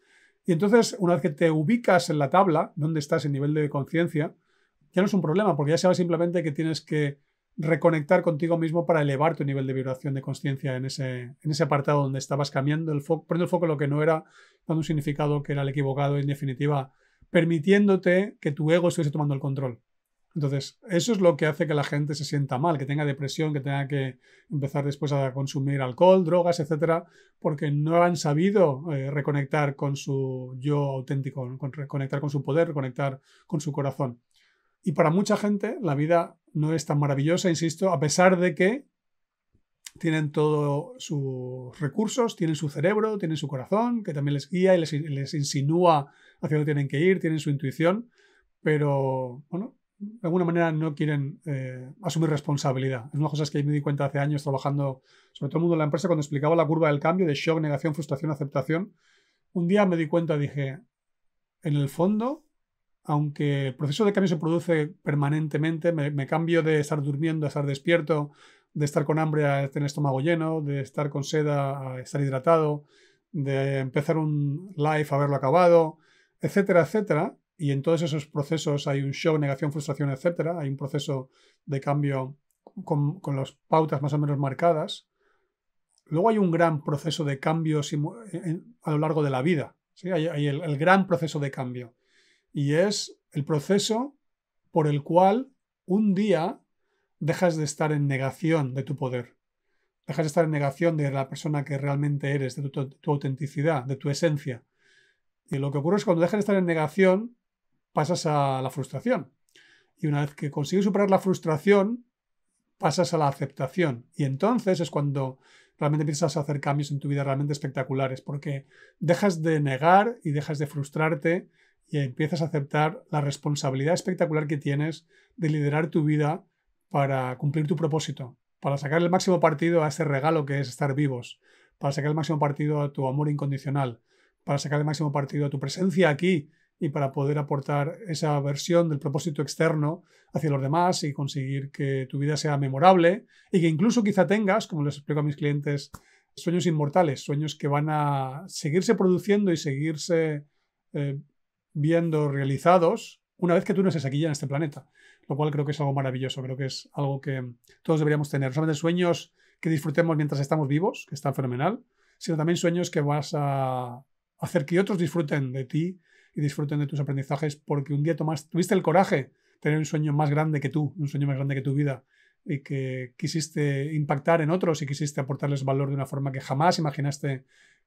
Y entonces, una vez que te ubicas en la tabla, donde estás en nivel de conciencia, ya no es un problema, porque ya sabes simplemente que tienes que reconectar contigo mismo para elevar tu nivel de vibración de conciencia en ese, apartado donde estabas cambiando el foco, poniendo el foco en lo que no era, dando un significado que era el equivocado, en definitiva, permitiéndote que tu ego estuviese tomando el control. Entonces, eso es lo que hace que la gente se sienta mal, que tenga depresión, que tenga que empezar después a consumir alcohol, drogas, etcétera, porque no han sabido eh, reconectar con su yo auténtico, con, reconectar con su poder, conectar con su corazón. Y para mucha gente la vida no es tan maravillosa, insisto, a pesar de que tienen todos sus recursos, tienen su cerebro, tienen su corazón, que también les guía y les, insinúa hacia dónde tienen que ir, tienen su intuición, pero bueno, de alguna manera no quieren eh, asumir responsabilidad. Es una cosa que me di cuenta hace años trabajando, sobre todo el mundo en la empresa, cuando explicaba la curva del cambio de shock, negación, frustración, aceptación. Un día me di cuenta, dije, en el fondo, aunque el proceso de cambio se produce permanentemente, me, cambio de estar durmiendo a estar despierto, de estar con hambre a tener estómago lleno, de estar con seda a estar hidratado, de empezar un live a haberlo acabado, etcétera, etcétera. Y en todos esos procesos hay un shock, negación, frustración, etcétera. Hay un proceso de cambio con, las pautas más o menos marcadas. Luego hay un gran proceso de cambio a lo largo de la vida. Hay, el gran proceso de cambio y es el proceso por el cual un día dejas de estar en negación de tu poder, dejas de estar en negación de la persona que realmente eres, de tu, autenticidad, de tu esencia. Y lo que ocurre es cuando dejas de estar en negación, pasas a la frustración. Y una vez que consigues superar la frustración, pasas a la aceptación. Y entonces es cuando realmente empiezas a hacer cambios en tu vida realmente espectaculares, porque dejas de negar y dejas de frustrarte y empiezas a aceptar la responsabilidad espectacular que tienes de liderar tu vida para cumplir tu propósito, para sacar el máximo partido a ese regalo que es estar vivos, para sacar el máximo partido a tu amor incondicional, para sacar el máximo partido a tu presencia aquí y para poder aportar esa versión del propósito externo hacia los demás y conseguir que tu vida sea memorable y que incluso quizá tengas, como les explico a mis clientes, sueños inmortales, sueños que van a seguirse produciendo y seguirse eh, viendo realizados una vez que tú no estés aquí ya en este planeta, lo cual creo que es algo maravilloso, creo que es algo que todos deberíamos tener, No solamente sueños que disfrutemos mientras estamos vivos, que está fenomenal, sino también sueños que vas a hacer que otros disfruten de ti y disfruten de tus aprendizajes porque un día tuviste el coraje de tener un sueño más grande que tú, un sueño más grande que tu vida y que quisiste impactar en otros y quisiste aportarles valor de una forma que jamás imaginaste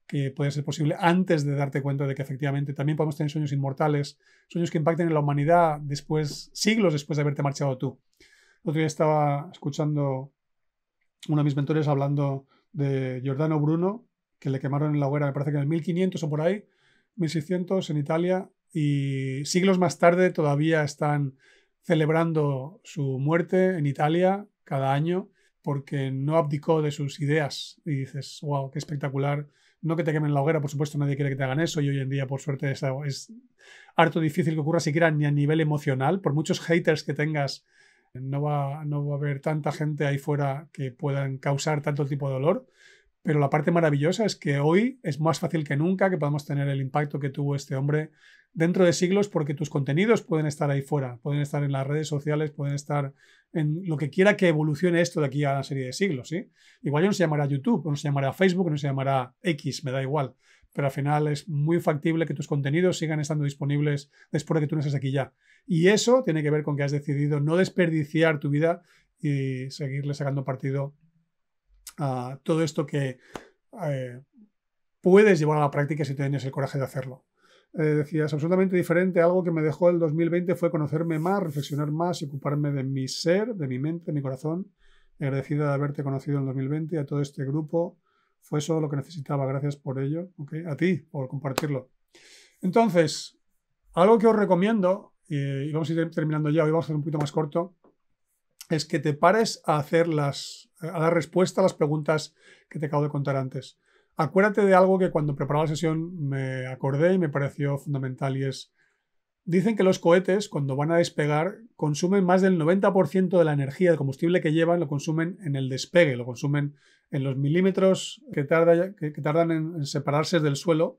que puede ser posible antes de darte cuenta de que efectivamente también podemos tener sueños inmortales, sueños que impacten en la humanidad después, siglos después de haberte marchado tú. otro día estaba escuchando uno de mis mentores hablando de Giordano Bruno, que le quemaron en la hoguera, me parece que en el 1500 o por ahí, 1600 en Italia, y siglos más tarde todavía están celebrando su muerte en Italia cada año porque no abdicó de sus ideas. Y dices, wow, qué espectacular no que te quemen la hoguera, por supuesto, nadie quiere que te hagan eso y hoy en día, por suerte, es, es harto difícil que ocurra siquiera ni a nivel emocional, por muchos haters que tengas, no va, no va a haber tanta gente ahí fuera que puedan causar tanto tipo de dolor. Pero la parte maravillosa es que hoy es más fácil que nunca que podamos tener el impacto que tuvo este hombre dentro de siglos porque tus contenidos pueden estar ahí fuera, pueden estar en las redes sociales, pueden estar en lo que quiera que evolucione esto de aquí a una serie de siglos. Igual ya no se llamará YouTube, no se llamará Facebook, no se llamará X, me da igual, pero al final es muy factible que tus contenidos sigan estando disponibles después de que tú no estés aquí ya. Y eso tiene que ver con que has decidido no desperdiciar tu vida y seguirle sacando partido a todo esto que eh, puedes llevar a la práctica si tienes el coraje de hacerlo. Eh, decías, absolutamente diferente. Algo que me dejó el 2020 fue conocerme más, reflexionar más y ocuparme de mi ser, de mi mente, de mi corazón. Agradecida de haberte conocido en 2020 a todo este grupo. Fue eso lo que necesitaba. Gracias por ello. A ti por compartirlo. Entonces, algo que os recomiendo, y vamos a ir terminando ya, hoy vamos a hacer un poquito más corto, es que te pares a hacer las, a dar respuesta a las preguntas que te acabo de contar antes acuérdate de algo que cuando preparaba la sesión me acordé y me pareció fundamental y es, dicen que los cohetes cuando van a despegar consumen más del 90% de la energía de combustible que llevan, lo consumen en el despegue, lo consumen en los milímetros que, tardan en, separarse del suelo,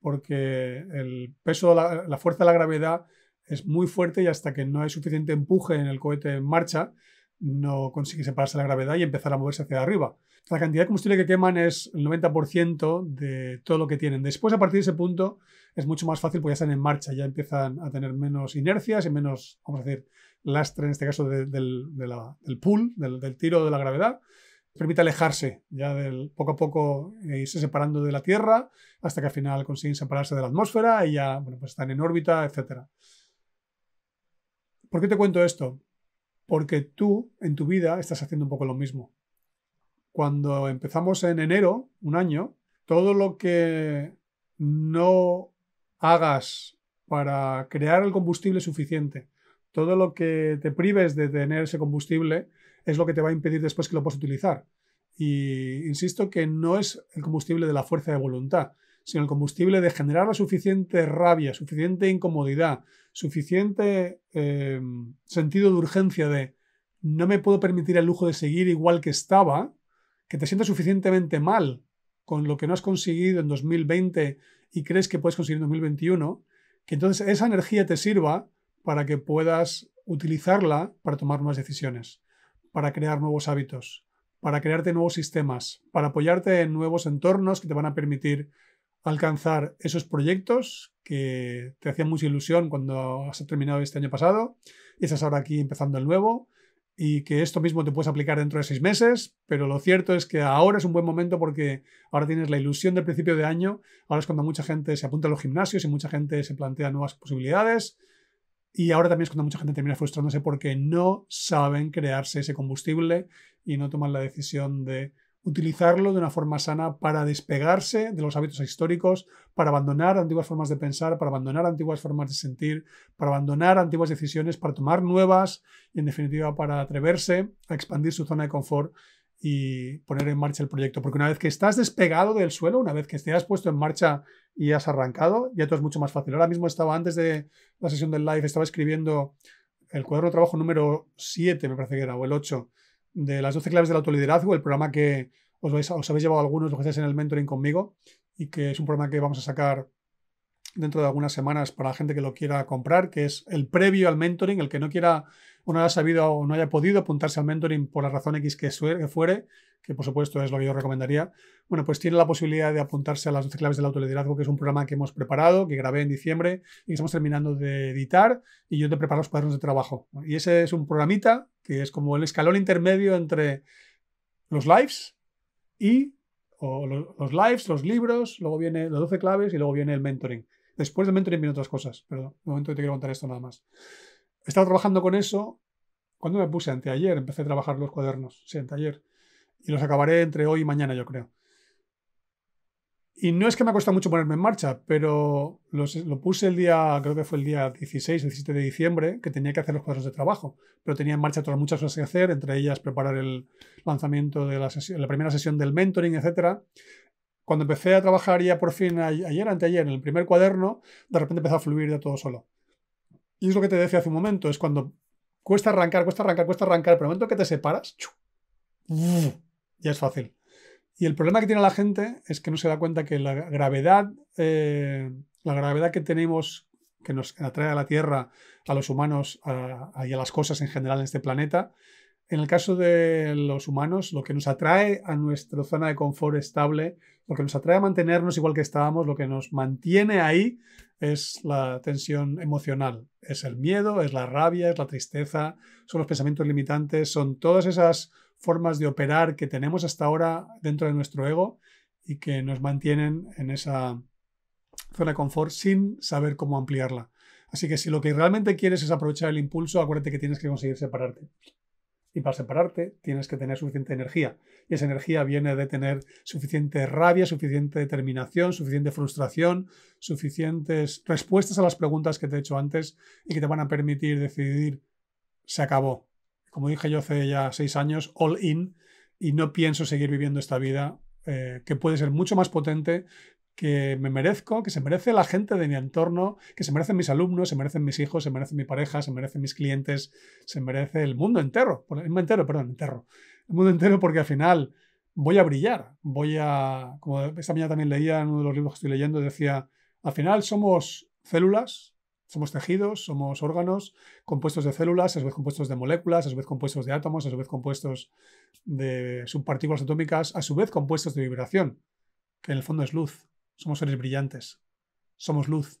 porque el peso, la, la fuerza de la gravedad es muy fuerte y hasta que no hay suficiente empuje en el cohete en marcha, no consigue separarse de la gravedad y empezar a moverse hacia arriba. La cantidad de combustible que queman es el 90% de todo lo que tienen. Después, a partir de ese punto, es mucho más fácil porque ya están en marcha, ya empiezan a tener menos inercias y menos, vamos a decir, lastre, en este caso, del, del, pull, del, tiro de la gravedad. Permite alejarse ya del, poco a poco e irse separando de la Tierra hasta que al final consiguen separarse de la atmósfera y ya bueno, pues están en órbita, etc. ¿Por qué te cuento esto? porque tú en tu vida estás haciendo un poco lo mismo. Cuando empezamos en enero, un año, todo lo que no hagas para crear el combustible suficiente, todo lo que te prives de tener ese combustible es lo que te va a impedir después que lo puedas utilizar. Y insisto que no es el combustible de la fuerza de voluntad, sino el combustible de generar la suficiente rabia, suficiente incomodidad, suficiente eh, sentido de urgencia de no me puedo permitir el lujo de seguir igual que estaba, que te sientas suficientemente mal con lo que no has conseguido en 2020 y crees que puedes conseguir en 2021, que entonces esa energía te sirva para que puedas utilizarla para tomar nuevas decisiones, para crear nuevos hábitos, para crearte nuevos sistemas, para apoyarte en nuevos entornos que te van a permitir alcanzar esos proyectos que te hacían mucha ilusión cuando has terminado este año pasado y estás ahora aquí empezando el nuevo y que esto mismo te puedes aplicar dentro de seis meses, pero lo cierto es que ahora es un buen momento porque ahora tienes la ilusión del principio de año, ahora es cuando mucha gente se apunta a los gimnasios y mucha gente se plantea nuevas posibilidades y ahora también es cuando mucha gente termina frustrándose porque no saben crearse ese combustible y no toman la decisión de utilizarlo de una forma sana para despegarse de los hábitos históricos, para abandonar antiguas formas de pensar, para abandonar antiguas formas de sentir, para abandonar antiguas decisiones, para tomar nuevas y en definitiva para atreverse a expandir su zona de confort y poner en marcha el proyecto. Porque una vez que estás despegado del suelo, una vez que te has puesto en marcha y has arrancado, ya todo es mucho más fácil. Ahora mismo estaba, antes de la sesión del live, estaba escribiendo el cuadro de trabajo número 7, me parece que era, o el 8, de las 12 claves del autoliderazgo, el programa que os, habéis llevado algunos, los que en el mentoring conmigo, y que es un programa que vamos a sacar dentro de algunas semanas para la gente que lo quiera comprar, que es el previo al mentoring, el que no quiera o no haya sabido o no haya podido apuntarse al mentoring por la razón X que fuere, que por supuesto es lo que yo recomendaría, bueno, pues tiene la posibilidad de apuntarse a las 12 claves del autoliderazgo, que es un programa que hemos preparado, que grabé en diciembre y que estamos terminando de editar y yo te preparo los cuadernos de trabajo. Y ese es un programita que es como el escalón intermedio entre los lives y o los lives, los libros, luego viene las 12 claves y luego viene el mentoring. Después del mentoring vienen otras cosas, pero de momento te quiero contar esto nada más. He estado trabajando con eso. cuando me puse? Anteayer empecé a trabajar los cuadernos. Sí, anteayer y los acabaré entre hoy y mañana, yo creo. Y no es que me cuesta mucho ponerme en marcha, pero lo puse el día, creo que fue el día 16, 17 de diciembre, que tenía que hacer los cuadros de trabajo. Pero tenía en marcha todas muchas cosas que hacer, entre ellas preparar el lanzamiento de la, la primera sesión del mentoring, etc. Cuando empecé a trabajar ya por fin ayer, anteayer, en el primer cuaderno, de repente empezó a fluir ya todo solo. Y es lo que te decía hace un momento, es cuando cuesta arrancar, cuesta arrancar, cuesta arrancar, pero el momento que te separas, ya es fácil. Y el problema que tiene la gente es que no se da cuenta que la gravedad, eh, la gravedad que tenemos, que nos atrae a la Tierra, a los humanos y a las cosas en general en este planeta, en el caso de los humanos, lo que nos atrae a nuestra zona de confort estable, lo que nos atrae a mantenernos igual que estábamos, lo que nos mantiene ahí es la tensión emocional, es el miedo, es la rabia, es la tristeza, son los pensamientos limitantes, son todas esas formas de operar que tenemos hasta ahora dentro de nuestro ego y que nos mantienen en esa zona de confort sin saber cómo ampliarla. Así que si lo que realmente quieres es aprovechar el impulso, acuérdate que tienes que conseguir separarte. Y para separarte tienes que tener suficiente energía. Y esa energía viene de tener suficiente rabia, suficiente determinación, suficiente frustración, suficientes respuestas a las preguntas que te he hecho antes y que te van a permitir decidir, se acabó, como dije yo hace ya seis años, all in, y no pienso seguir viviendo esta vida eh, que puede ser mucho más potente que me merezco, que se merece la gente de mi entorno, que se merecen mis alumnos, se merecen mis hijos, se merece mi pareja, se merecen mis clientes, se merece el mundo entero, el mundo entero, perdón, entero, el mundo entero porque al final voy a brillar, voy a, como esta mañana también leía en uno de los libros que estoy leyendo, decía, al final somos células somos tejidos, somos órganos, compuestos de células, a su vez compuestos de moléculas, a su vez compuestos de átomos, a su vez compuestos de subpartículas atómicas, a su vez compuestos de vibración, que en el fondo es luz. Somos seres brillantes, somos luz.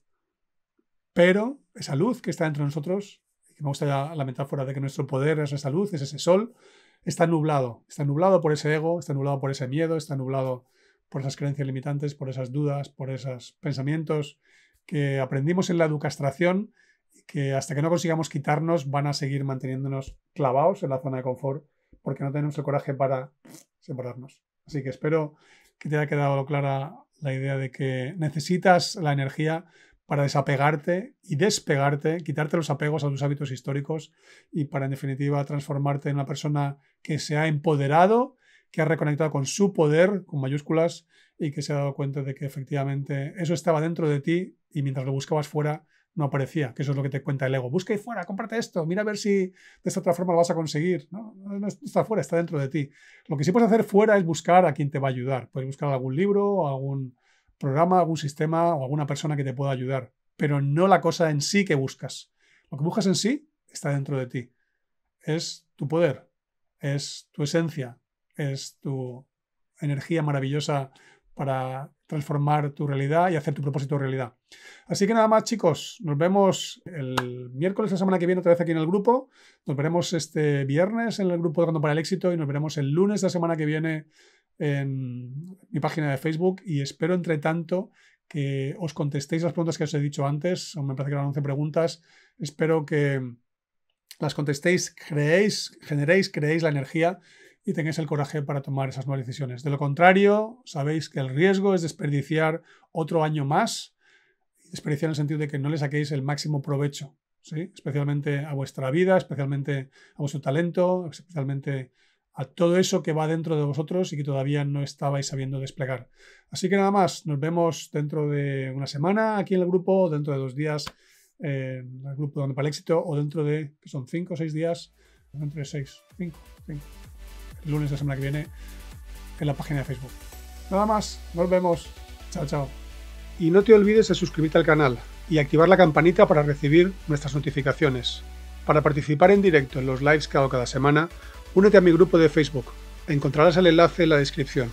Pero esa luz que está dentro de nosotros, que me gusta la metáfora de que nuestro poder es esa luz, es ese sol, está nublado. Está nublado por ese ego, está nublado por ese miedo, está nublado por esas creencias limitantes, por esas dudas, por esos pensamientos que aprendimos en la educastración que hasta que no consigamos quitarnos van a seguir manteniéndonos clavados en la zona de confort porque no tenemos el coraje para separarnos. Así que espero que te haya quedado clara la idea de que necesitas la energía para desapegarte y despegarte, quitarte los apegos a tus hábitos históricos y para, en definitiva, transformarte en una persona que se ha empoderado, que ha reconectado con su poder, con mayúsculas, y que se ha dado cuenta de que efectivamente eso estaba dentro de ti y mientras lo buscabas fuera no aparecía, que eso es lo que te cuenta el ego. Busca ahí fuera, cómprate esto, mira a ver si de esta otra forma lo vas a conseguir. No, está fuera, está dentro de ti. Lo que sí puedes hacer fuera es buscar a quien te va a ayudar. Puedes buscar algún libro, algún programa, algún sistema o alguna persona que te pueda ayudar, pero no la cosa en sí que buscas. Lo que buscas en sí está dentro de ti. Es tu poder, es tu esencia, es tu energía maravillosa para transformar tu realidad y hacer tu propósito realidad. Así que nada más, chicos, nos vemos el miércoles la semana que viene otra vez aquí en el grupo. Nos veremos este viernes en el grupo de Rando para el Éxito y nos veremos el lunes de la semana que viene en mi página de Facebook y espero, entre tanto, que os contestéis las preguntas que os he dicho antes. Me parece que eran 11 preguntas. Espero que las contestéis, creéis, generéis, creéis la energía y tengáis el coraje para tomar esas nuevas decisiones. De lo contrario, sabéis que el riesgo es desperdiciar otro año más, desperdiciar en el sentido de que no le saquéis el máximo provecho, especialmente a vuestra vida, especialmente a vuestro talento, especialmente a todo eso que va dentro de vosotros y que todavía no estabais sabiendo desplegar. Así que nada más, nos vemos dentro de una semana aquí en el grupo, dentro de dos días eh, en el grupo donde para el éxito o dentro de, que son cinco o seis días, dentro de seis, cinco, cinco lunes de la semana que viene en la página de Facebook. Nada más, nos vemos. Chao, chao. Y no te olvides de suscribirte al canal y activar la campanita para recibir nuestras notificaciones. Para participar en directo en los lives que hago cada semana, únete a mi grupo de Facebook. Encontrarás el enlace en la descripción.